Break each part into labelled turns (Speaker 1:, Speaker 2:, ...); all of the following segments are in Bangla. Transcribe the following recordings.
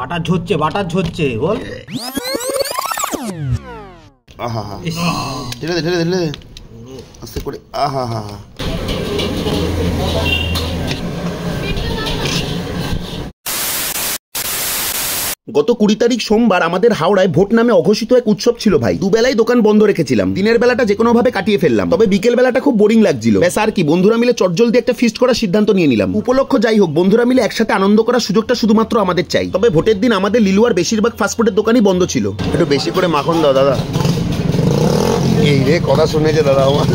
Speaker 1: বাটার ঝরছে বাটার ঝরছে বল আহা হা ঢেলে দে ঢেলে দে আস্তে করে আহা হা হা গত কুড়ি তারিখ সোমবার আমাদের হাওড়ায় ভোট নামে অঘোষিত এক উৎসব ছিল ভাই দুবেলায় দোকান বন্ধ রেখেছিলাম দিনের বেলাটা যে কোনো ভাবে কাটিয়ে ফেললাম তবে বিকেল বেলাটা খুব বোরিং লাগছিল আর কি বন্ধুরা মিলে দিয়ে একটা ফিস্ট করার সিদ্ধান্ত নিয়ে নিলাম উপলক্ষ যাই হোক বন্ধুরা মিলে একসাথে আনন্দ করার সুযোগটা শুধুমাত্র আমাদের চাই তবে ভোটের দিন আমাদের লিলুয়ার বেশিরভাগ ফাস্টফুডের দোকানই বন্ধ ছিল একটু বেশি করে মাখন দাও দাদা এই রে কথা শুনেছে দাদা আমার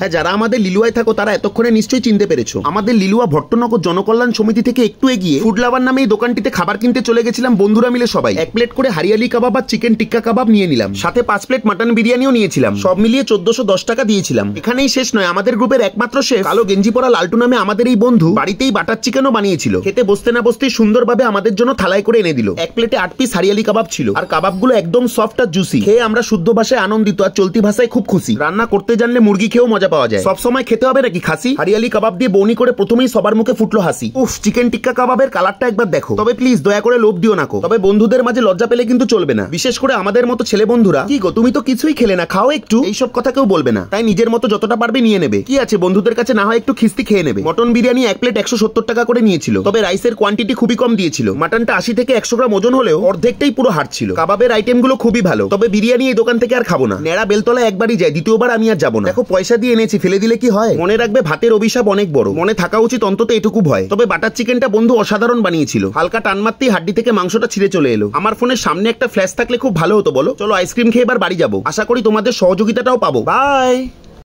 Speaker 1: হ্যাঁ যারা আমাদের লিলুয়ায় থাকো তারা এতক্ষণে নিশ্চয়ই চিনতে পেরেছো আমাদের লিলুয়া ভট্টনগর জনকল্যাণ সমিতি থেকে একটু এগিয়ে ফুড লাভার নামে এই দোকানটিতে খাবার কিনতে চলে গেছিলাম বন্ধুরা মিলে সবাই এক প্লেট করে হারিয়ালি কাবাব আর চিকেন টিক্কা কাবাব নিয়ে নিলাম সাথে পাঁচ প্লেট মাটন বিরিয়ানিও নিয়েছিলাম সব মিলিয়ে চোদ্দশো দশ টাকা দিয়েছিলাম এখানেই শেষ নয় আমাদের গ্রুপের একমাত্র শেষ কালো গেঞ্জি পরা লালটু নামে আমাদের এই বন্ধু বাড়িতেই বাটার চিকেনও বানিয়েছিল খেতে বসতে না বসতেই সুন্দরভাবে আমাদের জন্য থালায় করে এনে দিল এক প্লেটে আট পিস হারিয়ালি কাবাব ছিল আর কাবাবগুলো একদম সফট আর জুসি খেয়ে আমরা শুদ্ধ ভাষায় আনন্দিত আর চলতি ভাষায় খুব খুশি রান্না করতে জানলে মুরগি খেয়েও মজা পাওয়া যায় সবসময় খেতে হবে নাকি খাসি হারিয়ালি কাবাব দিয়ে বনি করে প্রথমেই সবার মুখে ফুটলো হাসি উফ চিকেন টিক্কা কাবাবের কালারটা একবার দেখো তবে প্লিজ দয়া করে লোভ দিও না তবে বন্ধুদের মাঝে লজ্জা পেলে কিন্তু চলবে না বিশেষ করে আমাদের মতো ছেলে বন্ধুরা কি গো তুমি তো কিছুই খেলে না খাও একটু এইসব কথা কেউ বলবে না তাই নিজের মতো যতটা পারবে নিয়ে নেবে কি আছে বন্ধুদের কাছে না হয় একটু খিস্তি খেয়ে নেবে মটন বিরিয়ানি এক প্লেট একশো সত্তর টাকা করে নিয়েছিল তবে রাইসের কোয়ান্টিটি খুবই কম দিয়েছিল মাটনটা আশি থেকে একশো গ্রাম ওজন হলেও অর্ধেকটাই পুরো ছিল কাবাবের আইটেম গুলো খুবই ভালো তবে বিরিয়ানি এই দোকান থেকে আর খাবো না নেড়া বেলতলা একবারই যায় দ্বিতীয়বার আমি আর যাবো না দেখো পয়সা দিয়ে এনেছি ফেলে দিলে কি হয় মনে রাখবে ভাতের অভিশাপ অনেক বড় মনে থাকা উচিত অন্তত এটুকু ভয় তবে বাটার চিকেনটা বন্ধু অসাধারণ বানিয়েছিল হালকা টান মারতেই হাড্ডি থেকে মাংসটা ছিঁড়ে চলে এলো আমার ফোনের সামনে একটা ফ্ল্যাশ থাকলে খুব ভালো হতো বলো চলো আইসক্রিম খেয়ে এবার বাড়ি যাবো আশা করি তোমাদের সহযোগিতাটাও পাবো বাই